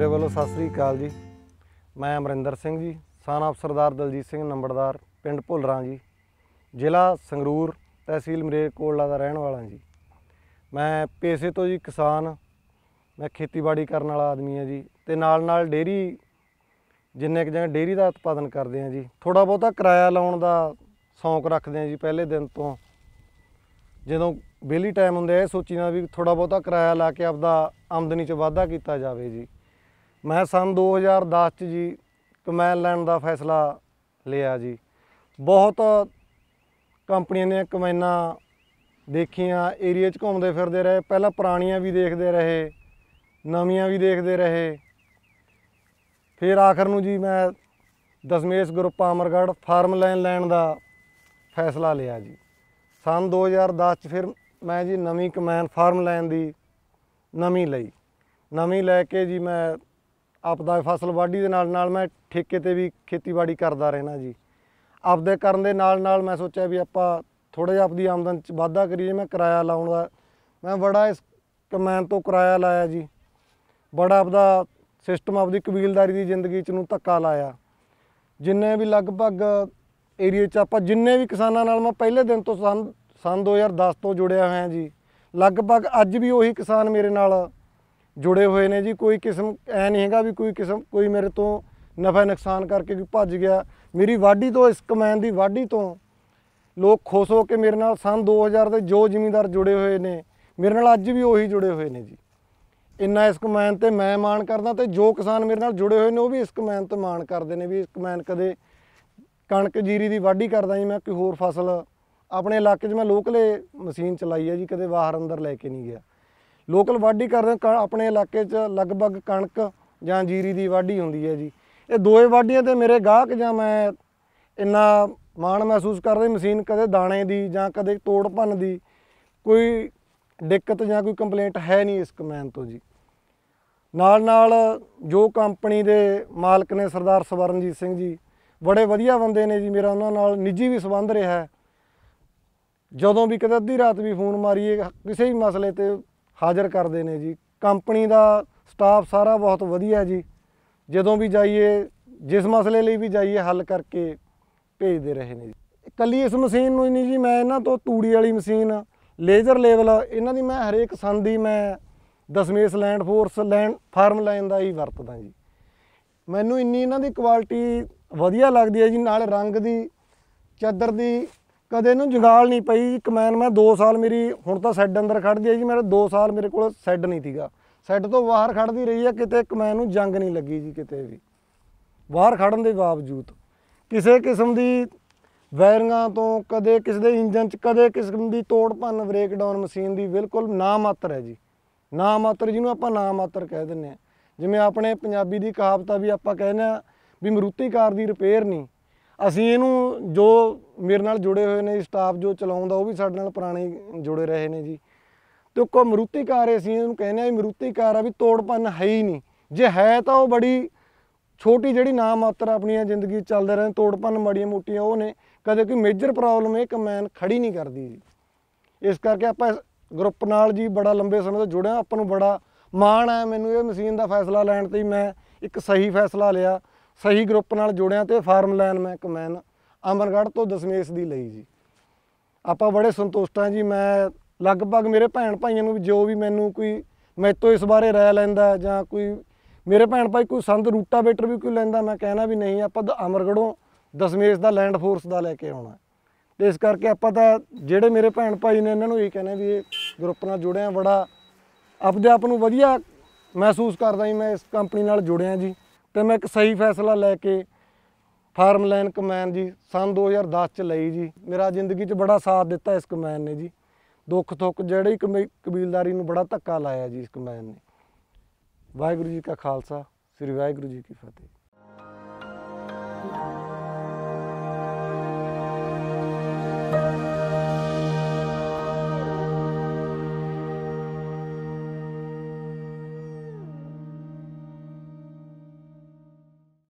ਮੇਰੇ ਵੱਲੋਂ ਸਤਿ ਸ੍ਰੀ ਅਕਾਲ ਜੀ ਮੈਂ ਅਮਰਿੰਦਰ ਸਿੰਘ ਜੀ ਸਾਨ ਅਫਸਰਦਾਰ ਦਲਜੀਤ ਸਿੰਘ ਨੰਬਰਦਾਰ ਪਿੰਡ ਭੁੱਲਰਾਂ ਜੀ ਜ਼ਿਲ੍ਹਾ ਸੰਗਰੂਰ ਤਹਿਸੀਲ ਮਰੇਕੋਟਲਾ ਦਾ ਰਹਿਣ ਵਾਲਾ ਜੀ ਮੈਂ ਪੇਸ਼ੇ ਤੋਂ ਜੀ ਕਿਸਾਨ ਮੈਂ ਖੇਤੀਬਾੜੀ ਕਰਨ ਵਾਲਾ ਆਦਮੀ ਆ ਜੀ ਤੇ ਨਾਲ ਨਾਲ ਡੇਰੀ ਜਿੰਨੇ ਕਿ ਜਗ੍ਹਾ ਡੇਰੀ ਦਾ ਉਤਪਾਦਨ ਕਰਦੇ ਆ ਜੀ ਥੋੜਾ ਬਹੁਤਾ ਕਿਰਾਇਆ ਲਾਉਣ ਦਾ ਸ਼ੌਂਕ ਰੱਖਦੇ ਆ ਜੀ ਪਹਿਲੇ ਦਿਨ ਤੋਂ ਜਦੋਂ ਬੇਲੀ ਟਾਈਮ ਹੁੰਦਾ ਇਹ ਸੋਚੀਦਾ ਵੀ ਥੋੜਾ ਬਹੁਤਾ ਕਿਰਾਇਆ ਲਾ ਕੇ ਆਪਦਾ ਆਮਦਨੀ 'ਚ ਵਾਧਾ ਕੀਤਾ ਜਾਵੇ ਜੀ ਮੈਂ ਸਨ 2010 ਚ ਜੀ ਕਮੈਨ ਲੈਣ ਦਾ ਫੈਸਲਾ ਲਿਆ ਜੀ ਬਹੁਤ ਕੰਪਨੀਆਂ ਨੇ ਕਮੈਨਾਂ ਦੇਖੀਆਂ ਏਰੀਆ 'ਚ ਘੁੰਮਦੇ ਫਿਰਦੇ ਰਹੇ ਪਹਿਲਾਂ ਪੁਰਾਣੀਆਂ ਵੀ ਦੇਖਦੇ ਰਹੇ ਨਵੀਆਂ ਵੀ ਦੇਖਦੇ ਰਹੇ ਫਿਰ ਆਖਰ ਨੂੰ ਜੀ ਮੈਂ ਦਸਮੇਸ਼ ਗਰੁੱਪ ਆਮਰਗੜ ਫਾਰਮ ਲੈਣ ਲੈਣ ਦਾ ਫੈਸਲਾ ਲਿਆ ਜੀ ਸਨ 2010 ਚ ਫਿਰ ਮੈਂ ਜੀ ਨਵੀਂ ਕਮੈਨ ਫਾਰਮ ਲੈਣ ਦੀ ਨਵੀਂ ਲਈ ਨਵੀਂ ਲੈ ਕੇ ਜੀ ਮੈਂ ਆਪਦਾ ਫਸਲ ਵਾਢੀ ਦੇ ਨਾਲ ਨਾਲ ਮੈਂ ਠੇਕੇ ਤੇ ਵੀ ਖੇਤੀਬਾੜੀ ਕਰਦਾ ਰਹਿਣਾ ਜੀ ਆਪਦੇ ਕਰਨ ਦੇ ਨਾਲ ਨਾਲ ਮੈਂ ਸੋਚਿਆ ਵੀ ਆਪਾਂ ਥੋੜਾ ਜਿਹਾ ਆਪਦੀ ਆਮਦਨ ਚ ਵਾਧਾ ਕਰੀਏ ਮੈਂ ਕਿਰਾਇਆ ਲਾਉਣ ਦਾ ਮੈਂ ਬੜਾ ਇਸ ਕਮੈਨ ਤੋਂ ਕਿਰਾਇਆ ਲਾਇਆ ਜੀ ਬੜਾ ਆਪਦਾ ਸਿਸਟਮ ਆਪਦੀ ਕਬੀਲਦਾਰੀ ਦੀ ਜ਼ਿੰਦਗੀ ਚ ਨੂੰ ਧੱਕਾ ਲਾਇਆ ਜਿੰਨੇ ਵੀ ਲਗਭਗ ਏਰੀਆ ਚ ਆਪਾਂ ਜਿੰਨੇ ਵੀ ਕਿਸਾਨਾਂ ਨਾਲ ਮੈਂ ਪਹਿਲੇ ਦਿਨ ਤੋਂ ਸੰ 2010 ਤੋਂ ਜੁੜਿਆ ਹੋਇਆ ਜੀ ਲਗਭਗ ਅੱਜ ਵੀ ਉਹੀ ਕਿਸਾਨ ਮੇਰੇ ਨਾਲ ਜੁੜੇ ਹੋਏ ਨੇ ਜੀ ਕੋਈ ਕਿਸਮ ਐ ਨਹੀਂ ਹੈਗਾ ਵੀ ਕੋਈ ਕਿਸਮ ਕੋਈ ਮੇਰੇ ਤੋਂ ਨਫਾ ਨੁਕਸਾਨ ਕਰਕੇ ਕੋਈ ਭੱਜ ਗਿਆ ਮੇਰੀ ਵਾਢੀ ਤੋਂ ਇਸ ਕਮੈਨ ਦੀ ਵਾਢੀ ਤੋਂ ਲੋਕ ਖੁਸ਼ ਹੋ ਕੇ ਮੇਰੇ ਨਾਲ ਸਨ 2000 ਦੇ ਜੋ ਜ਼ਿਮੀਂਦਾਰ ਜੁੜੇ ਹੋਏ ਨੇ ਮੇਰੇ ਨਾਲ ਅੱਜ ਵੀ ਉਹੀ ਜੁੜੇ ਹੋਏ ਨੇ ਜੀ ਇੰਨਾ ਇਸ ਕਮੈਨ ਤੇ ਮੈਂ ਮਾਣ ਕਰਦਾ ਤੇ ਜੋ ਕਿਸਾਨ ਮੇਰੇ ਨਾਲ ਜੁੜੇ ਹੋਏ ਨੇ ਉਹ ਵੀ ਇਸ ਕਮੈਨ ਤੇ ਮਾਣ ਕਰਦੇ ਨੇ ਵੀ ਇਸ ਕਮੈਨ ਕਦੇ ਕਣਕ ਜੀਰੀ ਦੀ ਵਾਢੀ ਕਰਦਾ ਜੀ ਮੈਂ ਕੋਈ ਹੋਰ ਫਸਲ ਆਪਣੇ ਇਲਾਕੇ 'ਚ ਮੈਂ ਲੋਕਲੇ ਮਸ਼ੀਨ ਚਲਾਈ ਹੈ ਜੀ ਕਦੇ ਬਾਹਰ ਅੰਦਰ ਲੈ ਕੇ ਨਹੀਂ ਗਿਆ ਲੋਕਲ ਵਾਢੀ ਕਰਦੇ ਆਪਣੇ ਇਲਾਕੇ 'ਚ ਲਗਭਗ ਕਣਕ ਜਾਂ ਜੀਰੀ ਦੀ ਵਾਢੀ ਹੁੰਦੀ ਹੈ ਜੀ ਇਹ ਦੋਏ ਵਾਢੀਆਂ ਤੇ ਮੇਰੇ ਗਾਹਕ ਜਾਂ ਮੈਂ ਇੰਨਾ ਮਾਣ ਮਹਿਸੂਸ ਕਰਦੇ ਮਸ਼ੀਨ ਕਦੇ ਦਾਣੇ ਦੀ ਜਾਂ ਕਦੇ ਤੋੜ ਭੰਨ ਦੀ ਕੋਈ ਦਿੱਕਤ ਜਾਂ ਕੋਈ ਕੰਪਲੇਂਟ ਹੈ ਨਹੀਂ ਇਸ ਕਮੈਨ ਤੋਂ ਜੀ ਨਾਲ ਨਾਲ ਜੋ ਕੰਪਨੀ ਦੇ ਮਾਲਕ ਨੇ ਸਰਦਾਰ ਸਵਰਨਜੀਤ ਸਿੰਘ ਜੀ ਬੜੇ ਵਧੀਆ ਬੰਦੇ ਨੇ ਜੀ ਮੇਰਾ ਉਹਨਾਂ ਨਾਲ ਨਿੱਜੀ ਵੀ ਸਬੰਧ ਰਿਹਾ ਜਦੋਂ ਵੀ ਕਦੇ ਅੱਧੀ ਰਾਤ ਵੀ ਫੋਨ ਮਾਰੀਏ ਕਿਸੇ ਵੀ ਮਸਲੇ ਤੇ ਹਾਜ਼ਰ ਕਰਦੇ ਨੇ ਜੀ ਕੰਪਨੀ ਦਾ ਸਟਾਫ ਸਾਰਾ ਬਹੁਤ ਵਧੀਆ ਜੀ ਜਦੋਂ ਵੀ ਜਾਈਏ ਜਿਸ ਮਸਲੇ ਲਈ ਵੀ ਜਾਈਏ ਹੱਲ ਕਰਕੇ ਭੇਜਦੇ ਰਹੇ ਨੇ ਜੀ ਕੱਲੀ ਇਸ ਮਸ਼ੀਨ ਨੂੰ ਨਹੀਂ ਜੀ ਮੈਂ ਇਹਨਾਂ ਤੋਂ ਤੂੜੀ ਵਾਲੀ ਮਸ਼ੀਨ ਲੇਜ਼ਰ ਲੈਵਲ ਇਹਨਾਂ ਦੀ ਮੈਂ ਹਰੇਕ ਸੰਦ ਦੀ ਮੈਂ Dasmesh land force land form line ਦਾ ਹੀ ਵਰਤਦਾ ਜੀ ਮੈਨੂੰ ਇੰਨੀ ਇਹਨਾਂ ਦੀ ਕੁਆਲਿਟੀ ਵਧੀਆ ਲੱਗਦੀ ਹੈ ਜੀ ਨਾਲ ਰੰਗ ਦੀ ਚਾਦਰ ਦੀ ਕਦੇ ਇਹਨੂੰ ਜਗਾਲ ਨਹੀਂ ਪਈ ਕਮੈਨ ਮੈਂ 2 ਸਾਲ ਮੇਰੀ ਹੁਣ ਤਾਂ ਸੈੱਡ ਅੰਦਰ ਖੜਦੀ ਹੈ ਜੀ ਮੇਰੇ 2 ਸਾਲ ਮੇਰੇ ਕੋਲ ਸੈੱਡ ਨਹੀਂ ਸੀਗਾ ਸੈੱਡ ਤੋਂ ਬਾਹਰ ਖੜਦੀ ਰਹੀ ਹੈ ਕਿਤੇ ਕਮੈਨ ਨੂੰ ਜੰਗ ਨਹੀਂ ਲੱਗੀ ਜੀ ਕਿਤੇ ਵੀ ਬਾਹਰ ਖੜਨ ਦੇ ਬਾਵਜੂਦ ਕਿਸੇ ਕਿਸਮ ਦੀ ਵਾਇਰਿੰਗਾਂ ਤੋਂ ਕਦੇ ਕਿਸੇ ਦੇ ਇੰਜਨ 'ਚ ਕਦੇ ਕਿਸਮ ਦੀ ਤੋੜ ਪੰਨ ਬ੍ਰੇਕ ਡਾਊਨ ਮਸ਼ੀਨ ਦੀ ਬਿਲਕੁਲ ਨਾ ਮਾਤਰ ਹੈ ਜੀ ਨਾ ਮਾਤਰ ਜਿਹਨੂੰ ਆਪਾਂ ਨਾ ਮਾਤਰ ਕਹਿ ਦਿੰਨੇ ਆ ਜਿਵੇਂ ਆਪਣੇ ਪੰਜਾਬੀ ਦੀ ਕਹਾਵਤਾ ਵੀ ਆਪਾਂ ਕਹਿੰਦੇ ਆ ਵੀ ਮਰੂਤੀ ਕਾਰ ਦੀ ਰਿਪੇਅਰ ਨਹੀਂ ਅਸੀਂ ਇਹਨੂੰ ਜੋ ਮੇਰੇ ਨਾਲ ਜੁੜੇ ਹੋਏ ਨੇ ਸਟਾਫ ਜੋ ਚਲਾਉਂਦਾ ਉਹ ਵੀ ਸਾਡੇ ਨਾਲ ਪੁਰਾਣੇ ਜੁੜੇ ਰਹੇ ਨੇ ਜੀ ਤੇ ਕੋ ਮਰੂਤੀਕਾਰ ਅਸੀਂ ਇਹਨੂੰ ਕਹਿੰਦੇ ਆ ਮਰੂਤੀਕਾਰ ਆ ਵੀ ਤੋੜਪਨ ਹੈ ਹੀ ਨਹੀਂ ਜੇ ਹੈ ਤਾਂ ਉਹ ਬੜੀ ਛੋਟੀ ਜਿਹੜੀ ਨਾਮ ਮਾਤਰ ਆਪਣੀਆਂ ਜ਼ਿੰਦਗੀ ਚੱਲਦੇ ਰਹੇ ਤੋੜਪਨ ਮੜੀਆਂ ਮੋਟੀਆਂ ਉਹ ਨੇ ਕਦੇ ਕੋਈ ਮੇਜਰ ਪ੍ਰੋਬਲਮ ਇਹ ਕਮੈਨ ਖੜੀ ਨਹੀਂ ਕਰਦੀ ਜੀ ਇਸ ਕਰਕੇ ਆਪਾਂ ਗਰੁੱਪ ਨਾਲ ਜੀ ਬੜਾ ਲੰਬੇ ਸਮੇਂ ਤੋਂ ਜੁੜਿਆ ਆਪਾਂ ਨੂੰ ਬੜਾ ਮਾਣ ਹੈ ਮੈਨੂੰ ਇਹ ਮਸ਼ੀਨ ਦਾ ਫੈਸਲਾ ਲੈਣ ਤੇ ਮੈਂ ਇੱਕ ਸਹੀ ਫੈਸਲਾ ਲਿਆ ਸਹੀ ਗਰੁੱਪ ਨਾਲ ਜੁੜਿਆ ਤੇ ਫਾਰਮ ਲਾਈਨ ਮੈਂ ਕਮੈਨ ਅਮਰਗੜ੍ਹ ਤੋਂ ਦਸ਼ਮੇਸ਼ ਦੀ ਲਈ ਜੀ ਆਪਾਂ ਬੜੇ ਸੰਤੁਸ਼ਟ ਹਾਂ ਜੀ ਮੈਂ ਲਗਭਗ ਮੇਰੇ ਭੈਣ ਭਾਈਆਂ ਨੂੰ ਜੋ ਵੀ ਮੈਨੂੰ ਕੋਈ ਮੈਤੋਂ ਇਸ ਬਾਰੇ ਰਾਇ ਲੈਂਦਾ ਜਾਂ ਕੋਈ ਮੇਰੇ ਭੈਣ ਭਾਈ ਕੋਈ ਸੰਦ ਬੇਟਰ ਵੀ ਕੋਈ ਲੈਂਦਾ ਮੈਂ ਕਹਿਣਾ ਵੀ ਨਹੀਂ ਆਪਾਂ ਅਮਰਗੜੋਂ ਦਸ਼ਮੇਸ਼ ਦਾ ਲੈਂਡ ਫੋਰਸ ਦਾ ਲੈ ਕੇ ਆਉਣਾ ਤੇ ਇਸ ਕਰਕੇ ਆਪਾਂ ਤਾਂ ਜਿਹੜੇ ਮੇਰੇ ਭੈਣ ਭਾਈ ਨੇ ਇਹਨਾਂ ਨੂੰ ਇਹ ਕਹਿੰਦੇ ਵੀ ਇਹ ਗਰੁੱਪ ਨਾਲ ਜੁੜਿਆ ਬੜਾ ਆਪਦੇ ਆਪ ਨੂੰ ਵਧੀਆ ਮਹਿਸੂਸ ਕਰਦਾ ਜੀ ਮੈਂ ਇਸ ਕੰਪਨੀ ਨਾਲ ਜੁੜਿਆ ਜੀ ਤੇ ਮੈਂ ਇੱਕ ਸਹੀ ਫੈਸਲਾ ਲੈ ਕੇ ਫਾਰਮ ਲਾਈਨ ਕਮੈਨ ਜੀ ਸਨ 2010 ਚ ਲਈ ਜੀ ਮੇਰਾ ਜ਼ਿੰਦਗੀ 'ਚ ਬੜਾ ਸਾਥ ਦਿੱਤਾ ਇਸ ਕਮੈਨ ਨੇ ਜੀ ਦੁੱਖ ਥੁੱਕ ਜਿਹੜੀ ਕਬੀਲਦਾਰੀ ਨੂੰ ਬੜਾ ਧੱਕਾ ਲਾਇਆ ਜੀ ਇਸ ਕਮੈਨ ਨੇ ਵਾਹਿਗੁਰੂ ਜੀ ਕਾ ਖਾਲਸਾ ਸ੍ਰੀ ਵਾਹਿਗੁਰੂ ਜੀ ਕੀ ਫਤਿਹ